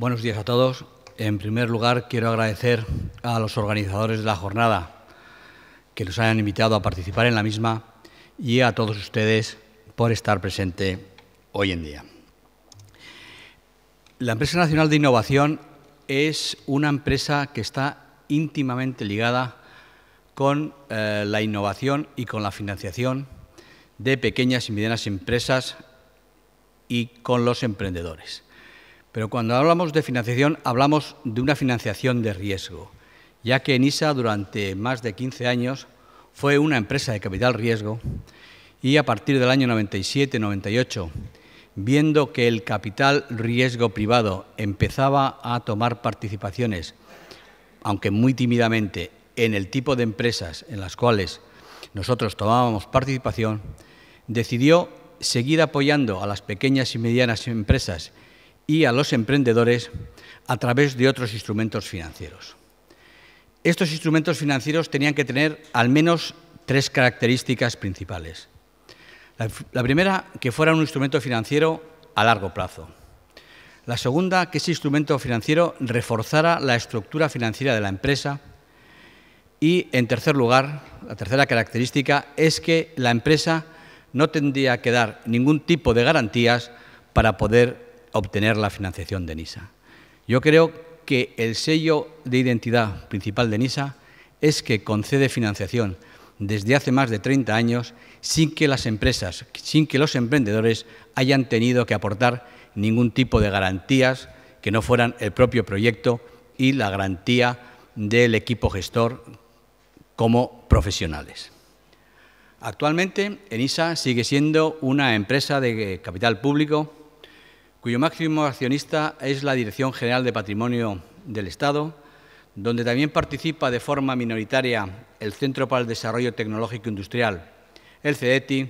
Buenos días a todos. En primer lugar, quiero agradecer a los organizadores de la jornada que nos hayan invitado a participar en la misma y a todos ustedes por estar presente hoy en día. La Empresa Nacional de Innovación es una empresa que está íntimamente ligada con eh, la innovación y con la financiación de pequeñas y medianas empresas y con los emprendedores. Pero cuando hablamos de financiación, hablamos de una financiación de riesgo, ya que Enisa durante más de 15 años fue una empresa de capital riesgo y a partir del año 97-98, viendo que el capital riesgo privado empezaba a tomar participaciones, aunque muy tímidamente, en el tipo de empresas en las cuales nosotros tomábamos participación, decidió seguir apoyando a las pequeñas y medianas empresas y a los emprendedores a través de otros instrumentos financieros. Estos instrumentos financieros tenían que tener al menos tres características principales. La, primera, que fuera un instrumento financiero a largo plazo. La segunda, que ese instrumento financiero reforzara la estructura financiera de la empresa. Y, en tercer lugar, la tercera característica es que la empresa no tendría que dar ningún tipo de garantías para poder obtener la financiación de NISA. Yo creo que el sello de identidad principal de NISA es que concede financiación desde hace más de 30 años sin que las empresas, sin que los emprendedores hayan tenido que aportar ningún tipo de garantías que no fueran el propio proyecto y la garantía del equipo gestor como profesionales. Actualmente, ENISA sigue siendo una empresa de capital público cuyo máximo accionista es la Dirección General de Patrimonio del Estado, donde también participa de forma minoritaria el Centro para el Desarrollo Tecnológico e Industrial, el Ceti,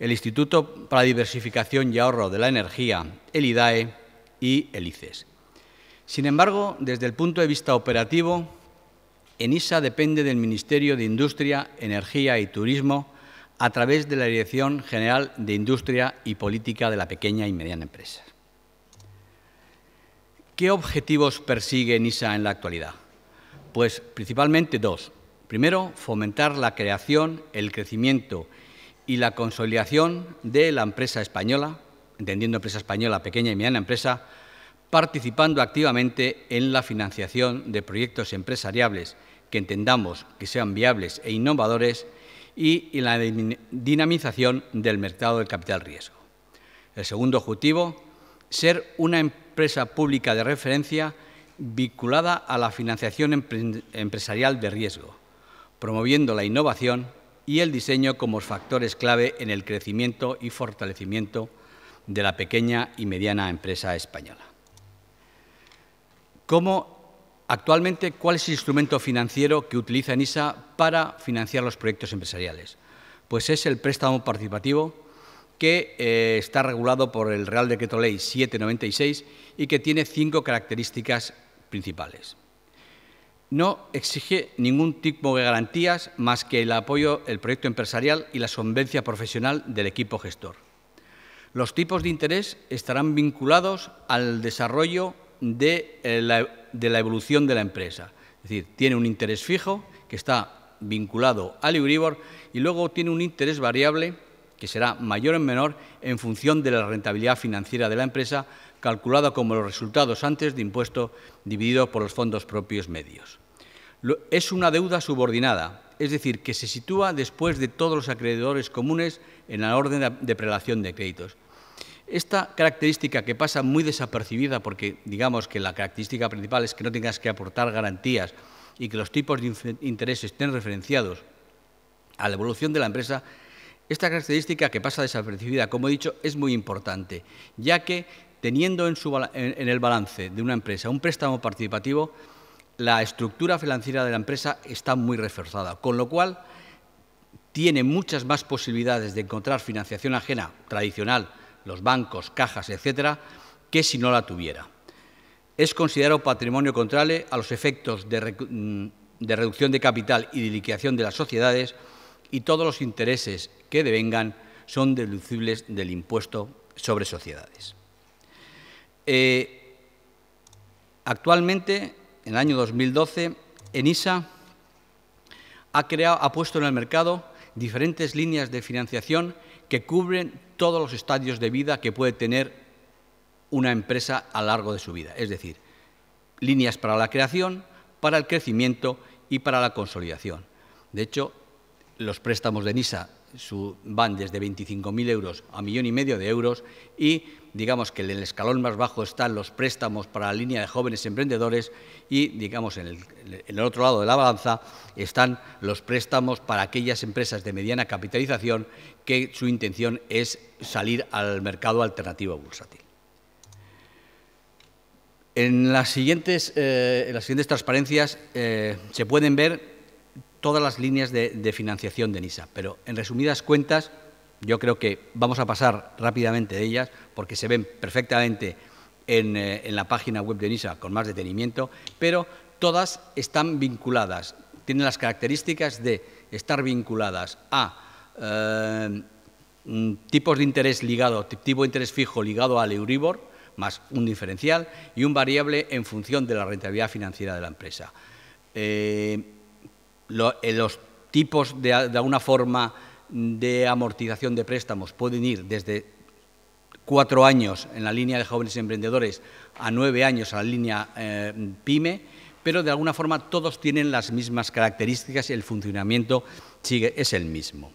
el Instituto para la Diversificación y Ahorro de la Energía, el IDAE y el ICES. Sin embargo, desde el punto de vista operativo, ENISA depende del Ministerio de Industria, Energía y Turismo, a través de la Dirección General de Industria y Política de la Pequeña y Mediana Empresa. ¿Qué objetivos persigue NISA en la actualidad? Pues principalmente dos. Primero, fomentar la creación, el crecimiento y la consolidación de la empresa española, entendiendo empresa española, pequeña y mediana empresa, participando activamente en la financiación de proyectos empresariales que entendamos que sean viables e innovadores y, la dinamización del mercado del capital riesgo. El segundo objetivo, ser una empresa pública de referencia vinculada a la financiación empresarial de riesgo, promoviendo la innovación y el diseño como factores clave en el crecimiento y fortalecimiento de la pequeña y mediana empresa española. Actualmente, ¿cuál es el instrumento financiero que utiliza ENISA para financiar los proyectos empresariales? Pues es el préstamo participativo que eh, está regulado por el Real Decreto Ley 796 y que tiene cinco características principales. No exige ningún tipo de garantías más que el apoyo el proyecto empresarial y la solvencia profesional del equipo gestor. Los tipos de interés estarán vinculados al desarrollo de, eh, la, la evolución de la empresa. Es decir, tiene un interés fijo que está vinculado al Euribor y luego tiene un interés variable que será mayor o menor en función de la rentabilidad financiera de la empresa, calculada como los resultados antes de impuesto dividido por los fondos propios medios. Es una deuda subordinada, es decir, que se sitúa después de todos los acreedores comunes en la orden de prelación de créditos. Esta característica que pasa muy desapercibida, porque digamos que la característica principal es que no tengas que aportar garantías y que los tipos de interés estén referenciados a la evolución de la empresa, esta característica que pasa desapercibida, como he dicho, es muy importante, ya que teniendo en, en el balance de una empresa un préstamo participativo, la estructura financiera de la empresa está muy reforzada, con lo cual tiene muchas más posibilidades de encontrar financiación ajena tradicional los bancos, cajas, etcétera, que si no la tuviera. Es considerado patrimonio contrario a los efectos mm, de, reducción de capital y de liquidación de las sociedades y todos los intereses que devengan son deducibles del impuesto sobre sociedades. Eh, actualmente, en el año 2012, ENISA ha, ha puesto en el mercado diferentes líneas de financiación que cubren todos los estadios de vida que puede tener una empresa a lo largo de su vida. Es decir, líneas para la creación, para el crecimiento y para la consolidación. De hecho, los préstamos de NISA van desde 25.000 euros a millón y medio de euros y digamos que en el escalón más bajo están los préstamos para la línea de jóvenes emprendedores y digamos en el, otro lado de la balanza están los préstamos para aquellas empresas de mediana capitalización que su intención es salir al mercado alternativo bursátil. En las siguientes, eh, transparencias eh, se pueden ver todas las líneas de, financiación de NISA. Pero, en resumidas cuentas, yo creo que vamos a pasar rápidamente de ellas porque se ven perfectamente en, eh, la página web de NISA con más detenimiento, pero todas están vinculadas, tienen las características de estar vinculadas a eh, mm, tipos de interés ligado, tipo de interés fijo ligado al Euribor, más un diferencial y un variable en función de la rentabilidad financiera de la empresa. Eh, eh, los tipos de, de alguna forma de amortización de préstamos pueden ir desde cuatro años en la línea de jóvenes emprendedores a nueve años en la línea eh, PYME, pero de alguna forma todos tienen las mismas características y el funcionamiento sigue, es el mismo.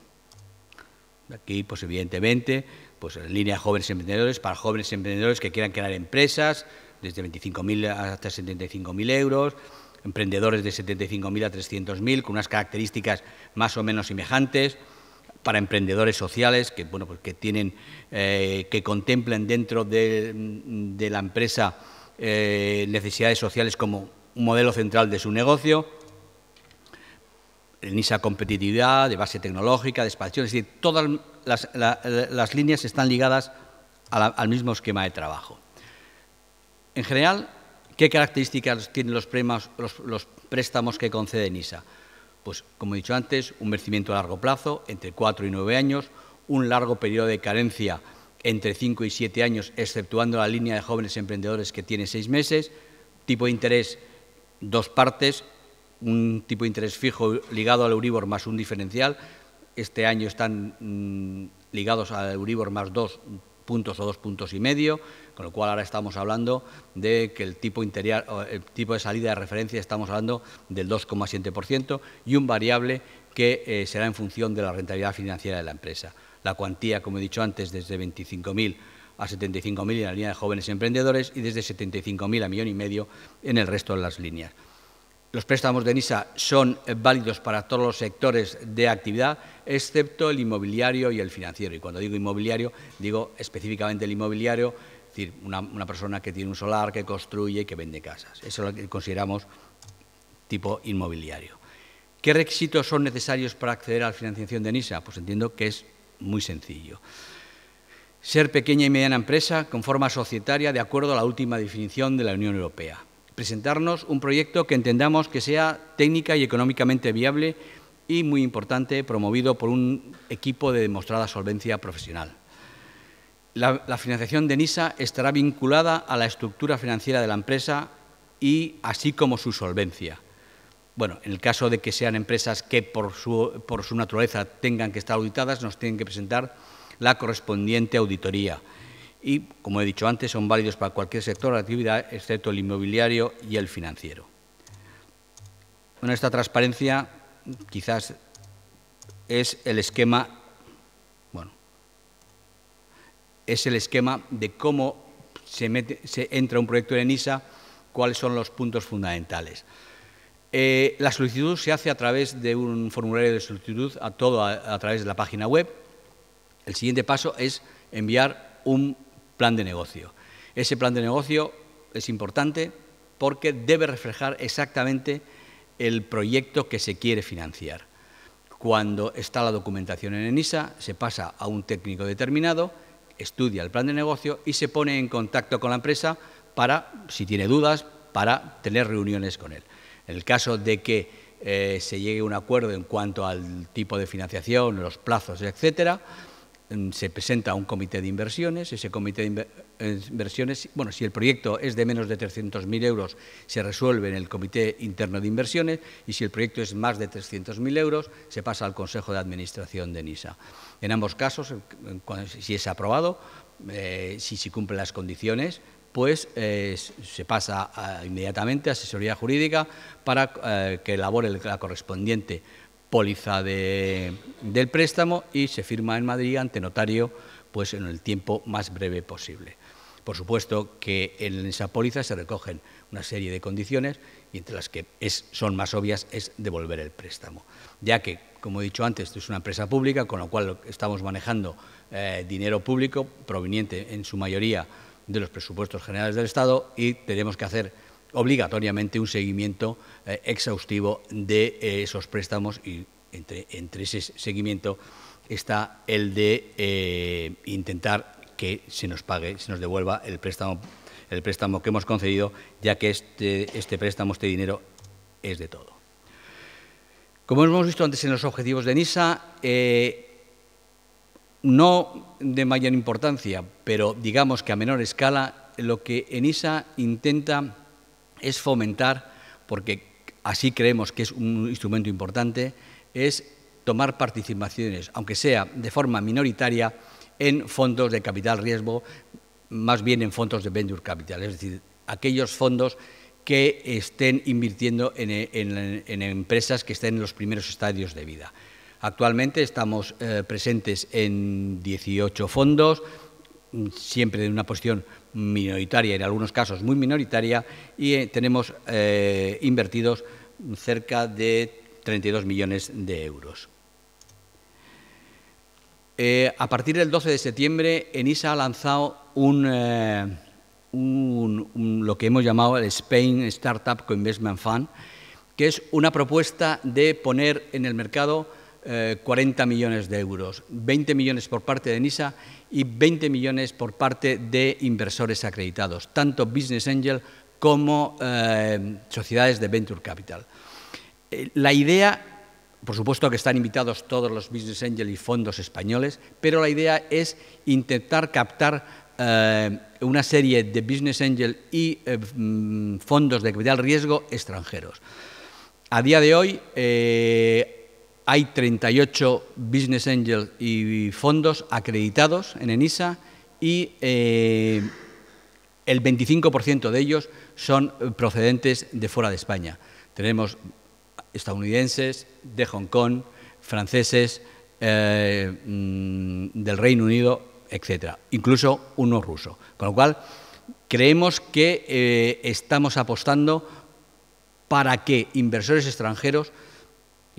Aquí, pues evidentemente, pues en línea de jóvenes emprendedores, para jóvenes emprendedores que quieran crear empresas, desde 25.000 hasta 75.000 euros, emprendedores de 75.000 a 300.000, con unas características más o menos semejantes, para emprendedores sociales que, bueno, pues que, tienen, eh, que contemplan dentro de, la empresa eh, necesidades sociales como un modelo central de su negocio, en esa competitividad, de base tecnológica, de expansión, es decir, todas las, líneas están ligadas al mismo esquema de trabajo. En general, ¿Qué características tienen los, los, préstamos que concede NISA? Pues, como he dicho antes, un vencimiento a largo plazo, entre 4 y 9 años, un largo periodo de carencia entre 5 y 7 años, exceptuando la línea de jóvenes emprendedores que tiene 6 meses, tipo de interés dos partes, un tipo de interés fijo ligado al Euribor más un diferencial, este año están mm, ligados al Euribor más dos puntos o dos puntos y medio, con lo cual ahora estamos hablando de que el tipo, el tipo de salida de referencia estamos hablando del 2,7% y un variable que eh, será en función de la rentabilidad financiera de la empresa. La cuantía, como he dicho antes, desde 25.000 a 75.000 en la línea de jóvenes emprendedores y desde 75.000 a millón y medio en el resto de las líneas los préstamos de NISA son válidos para todos los sectores de actividad, excepto el inmobiliario y el financiero. Y cuando digo inmobiliario, digo específicamente el inmobiliario, es decir, una, persona que tiene un solar, que construye, que vende casas. Eso es lo que consideramos tipo inmobiliario. ¿Qué requisitos son necesarios para acceder a la financiación de NISA? Pues entiendo que es muy sencillo. Ser pequeña y mediana empresa con forma societaria de acuerdo a la última definición de la Unión Europea presentarnos un proyecto que entendamos que sea técnica y económicamente viable y, muy importante, promovido por un equipo de demostrada solvencia profesional. La, financiación de NISA estará vinculada a la estructura financiera de la empresa y así como su solvencia. Bueno, en el caso de que sean empresas que por su naturaleza tengan que estar auditadas, nos tienen que presentar la correspondiente auditoría y, como he dicho antes, son válidos para cualquier sector de actividad, excepto el inmobiliario y el financiero. Bueno, esta transparencia quizás es el esquema, bueno, es el esquema de cómo se, mete, se entra un proyecto en ENISA, cuáles son los puntos fundamentales. Eh, la solicitud se hace a través de un formulario de solicitud, a todo a través de la página web. El siguiente paso es enviar un plan de negocio. Ese plan de negocio es importante porque debe reflejar exactamente el proyecto que se quiere financiar. Cuando está la documentación en ENISA, se pasa a un técnico determinado, estudia el plan de negocio y se pone en contacto con la empresa para, si tiene dudas, para tener reuniones con él. En el caso de que eh, se llegue a un acuerdo en cuanto al tipo de financiación, los plazos, etcétera, se presenta a un comité de inversiones, ese comité de eh, inversiones, bueno, si el proyecto es de menos de 300.000 euros, se resuelve en el comité interno de inversiones y si el proyecto es más de 300.000 euros, se pasa al Consejo de Administración de NISA. En ambos casos, si es aprobado, eh, si se cumplen las condiciones, pues eh, se pasa inmediatamente a asesoría jurídica para que elabore la correspondiente póliza de, del préstamo y se firma en Madrid ante notario pues en el tiempo más breve posible. Por supuesto que en esa póliza se recogen una serie de condiciones y entre las que es, son más obvias es devolver el préstamo, ya que, como he dicho antes, es una empresa pública, con lo cual estamos manejando eh, dinero público proveniente en su mayoría de los presupuestos generales del Estado y tenemos que hacer obligatoriamente un seguimiento eh, exhaustivo de eh, esos préstamos y entre, ese seguimiento está el de eh, intentar que se nos pague, se nos devuelva el préstamo, el préstamo que hemos concedido, ya que este, este préstamo, este dinero, es de todo. Como hemos visto antes en los objetivos de NISA, no de mayor importancia, pero digamos que a menor escala, lo que ENISA intenta es fomentar, porque así creemos que es un instrumento importante, es tomar participaciones, aunque sea de forma minoritaria, en fondos de capital riesgo, más bien en fondos de venture capital, es decir, aquellos fondos que estén invirtiendo en, empresas que estén en los primeros estadios de vida. Actualmente estamos eh, presentes en 18 fondos, siempre de una posición minoritaria, en algunos casos muy minoritaria, y eh, tenemos eh, invertidos cerca de 32 millones de euros. Eh, a partir del 12 de septiembre, ENISA ha lanzado un, lo que hemos llamado el Spain Startup Co-Investment Fund, que es una propuesta de poner en el mercado 40 eh, millones de euros, 20 millones por parte de NISA y 20 millones por parte de inversores acreditados, tanto Business Angel como eh, sociedades de Venture Capital. Eh, la idea, por supuesto que están invitados todos los Business Angel y fondos españoles, pero la idea es intentar captar una serie de Business Angel y mm, fondos de capital riesgo extranjeros. A día de hoy, hay 38 business angels y fondos acreditados en ENISA y eh, el 25% de ellos son procedentes de fuera de España. Tenemos estadounidenses, de Hong Kong, franceses, eh, mm, del Reino Unido, etcétera, Incluso uno ruso. Con lo cual, creemos que eh, estamos apostando para que inversores extranjeros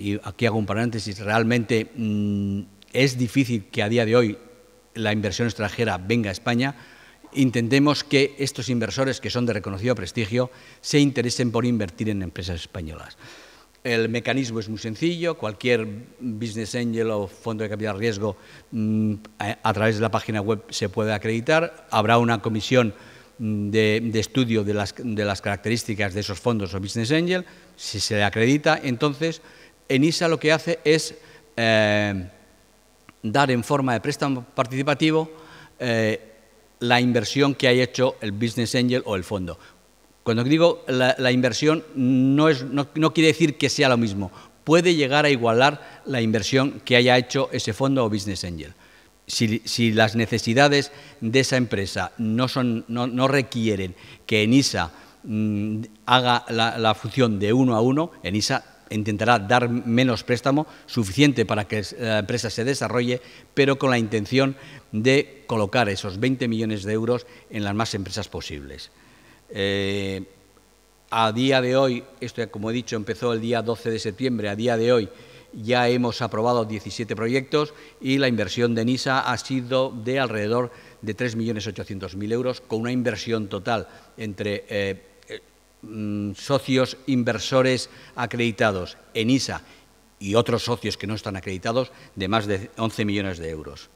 y aquí hago un paréntesis, realmente mm, es difícil que a día de hoy la inversión extranjera venga a España, intentemos que estos inversores, que son de reconocido prestigio, se interesen por invertir en empresas españolas. El mecanismo es muy sencillo, cualquier business angel o fondo de capital riesgo mm, a través de la página web se puede acreditar, habrá una comisión mm, de, estudio de las, de las características de esos fondos o business angel, si se le acredita, entonces ENISA lo que hace es eh, dar en forma de préstamo participativo eh, la inversión que haya hecho el business angel o el fondo. Cuando digo la, inversión, no, quiere decir que sea lo mismo. Puede llegar a igualar la inversión que haya hecho ese fondo o business angel. Si, las necesidades de esa empresa no, requieren que ENISA mm, haga la, función de uno a uno, ENISA intentará dar menos préstamo, suficiente para que eh, la empresa se desarrolle, pero con la intención de colocar esos 20 millones de euros en las más empresas posibles. Eh, a día de hoy, esto como he dicho empezó el día 12 de septiembre, a día de hoy ya hemos aprobado 17 proyectos y la inversión de NISA ha sido de alrededor de 3.800.000 euros, con una inversión total entre eh, Mm, socios inversores acreditados, en ISA y otros socios que no están acreditados, de más de 11 millones de euros.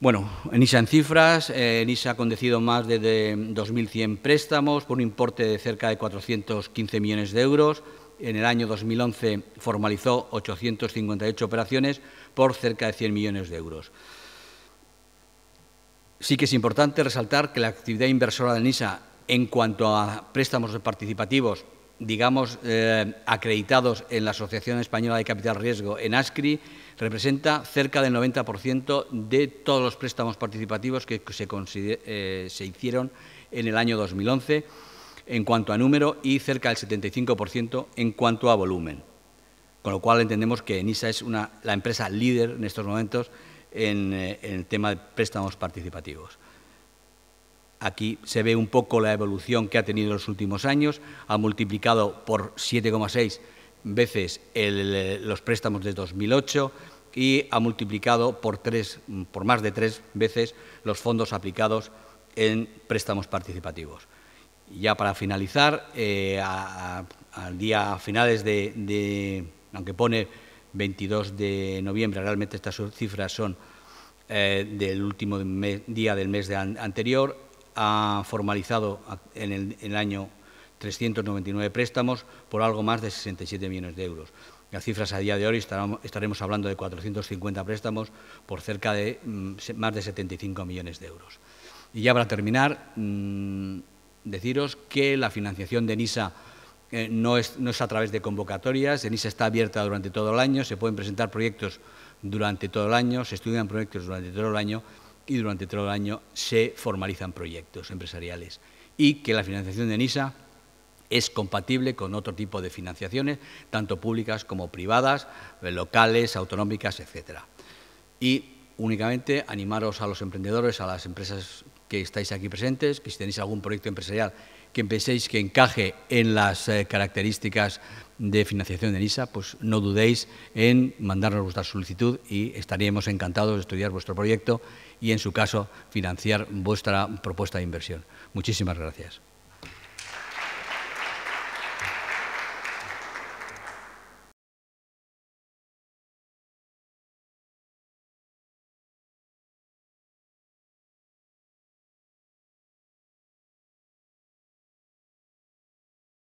Bueno, en ISA en cifras, eh, ISA ha condecido más de, 2.100 préstamos por un importe de cerca de 415 millones de euros. En el año 2011 formalizó 858 operaciones por cerca de 100 millones de euros. Sí que es importante resaltar que la actividad inversora de NISA en cuanto a préstamos participativos, digamos, eh, acreditados en la Asociación Española de Capital Riesgo, en ASCRI, representa cerca del 90% de todos los préstamos participativos que se, eh, hicieron en el año 2011 en cuanto a número y cerca del 75% en cuanto a volumen. Con lo cual entendemos que ENISA es la empresa líder en estos momentos en eh, el tema de préstamos participativos. Aquí se ve un poco la evolución que ha tenido en los últimos años. Ha multiplicado por 7,6 veces los préstamos de 2008 y ha multiplicado por, tres, por más de tres veces los fondos aplicados en préstamos participativos. Ya para finalizar, eh, a, al día finales de, aunque pone 22 de noviembre, realmente estas cifras son eh, del último día del mes de anterior, ha formalizado en el, año 399 préstamos por algo más de 67 millones de euros. Las cifras a día de hoy estaremos hablando de 450 préstamos por cerca de mm, más de 75 millones de euros. Y ya para terminar, mm, deciros que la financiación de NISA eh, no, es, no es a través de convocatorias, NISA está abierta durante todo el año, se pueden presentar proyectos durante todo el año, se estudian proyectos durante todo el año y durante todo el año se formalizan proyectos empresariales y que la financiación de NISA es compatible con otro tipo de financiaciones, tanto públicas como privadas, locales, autonómicas, etcétera. Y únicamente animaros a los emprendedores, a las empresas que estáis aquí presentes, que si tenéis algún proyecto empresarial que penséis que encaje en las eh, características de financiación de NISA, pues no dudéis en mandarnos vuestra solicitud y estaríamos encantados de estudiar vuestro proyecto y, en su caso, financiar vuestra propuesta de inversión. Muchísimas gracias.